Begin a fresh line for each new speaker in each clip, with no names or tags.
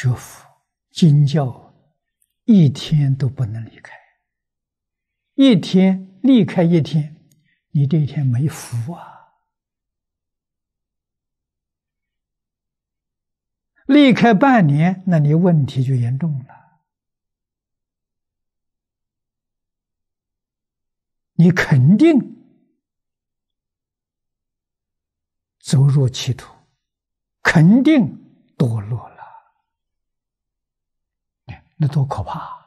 学佛、经教，一天都不能离开。一天离开一天，你这一天没福啊！离开半年，那你问题就严重了。你肯定走入歧途，肯定堕落了。那多可怕！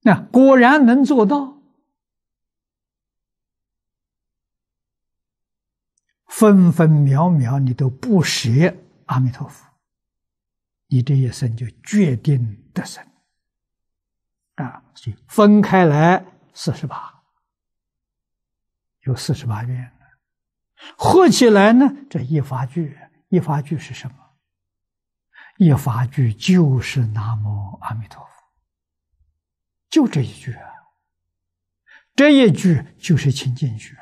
那果然能做到，分分秒秒你都不舍阿弥陀佛，你这一生就决定得生啊！所以分开来四十八，有四十八遍。合起来呢？这一发句，一发句是什么？一发句就是“南无阿弥陀佛”，就这一句啊，这一句就是清净句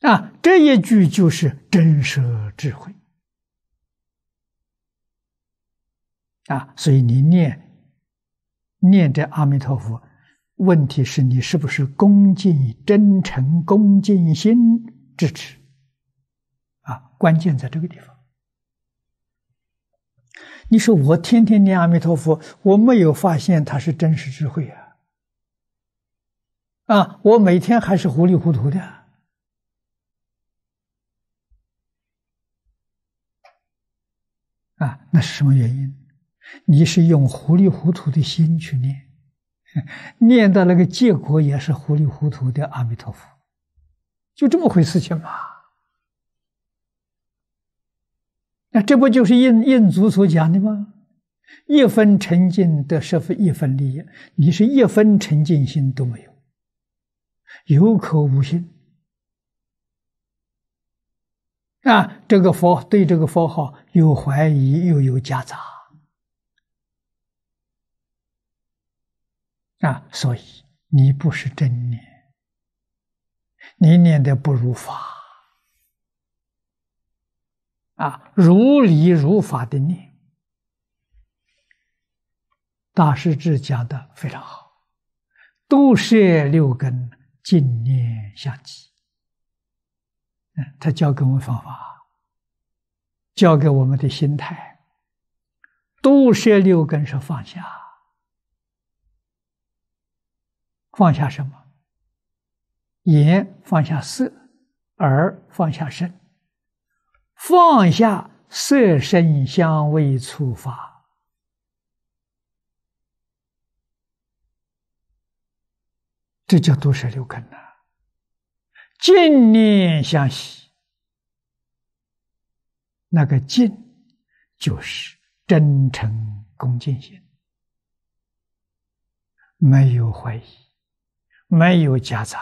啊，这一句就是真舍智慧啊，所以你念念这阿弥陀佛。问题是你是不是恭敬、真诚、恭敬心支持？啊，关键在这个地方。你说我天天念阿弥陀佛，我没有发现他是真实智慧啊！啊，我每天还是糊里糊涂的。啊，那是什么原因？你是用糊里糊涂的心去念。念的那个结果也是糊里糊涂的阿弥陀佛，就这么回事情嘛。那这不就是印印祖所讲的吗？一分沉静得十分一分利益，你是一分沉静心都没有，有口无心啊！这个佛对这个佛号有怀疑，又有夹杂。啊，所以你不是真念，你念的不如法。啊，如理如法的念，大师智讲的非常好。度摄六根，净念相继。嗯，他教给我们方法，教给我们的心态。度摄六根是放下。放下什么？眼放下色，耳放下声，放下色身香味触法，这叫多舍六根呐。净念相惜。那个净就是真诚恭敬心，没有怀疑。没有夹杂，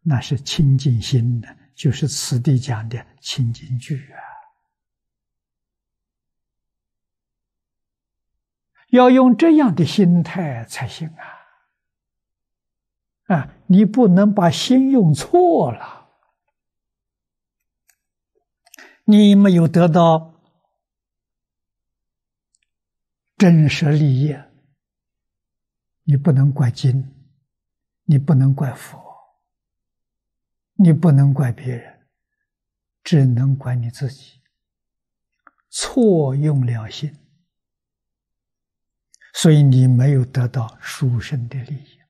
那是清净心的，就是此地讲的清净句啊。要用这样的心态才行啊！啊，你不能把心用错了，你没有得到真实利益，你不能怪金，你不能怪佛，你不能怪别人，只能怪你自己。错用了心，所以你没有得到书生的利益。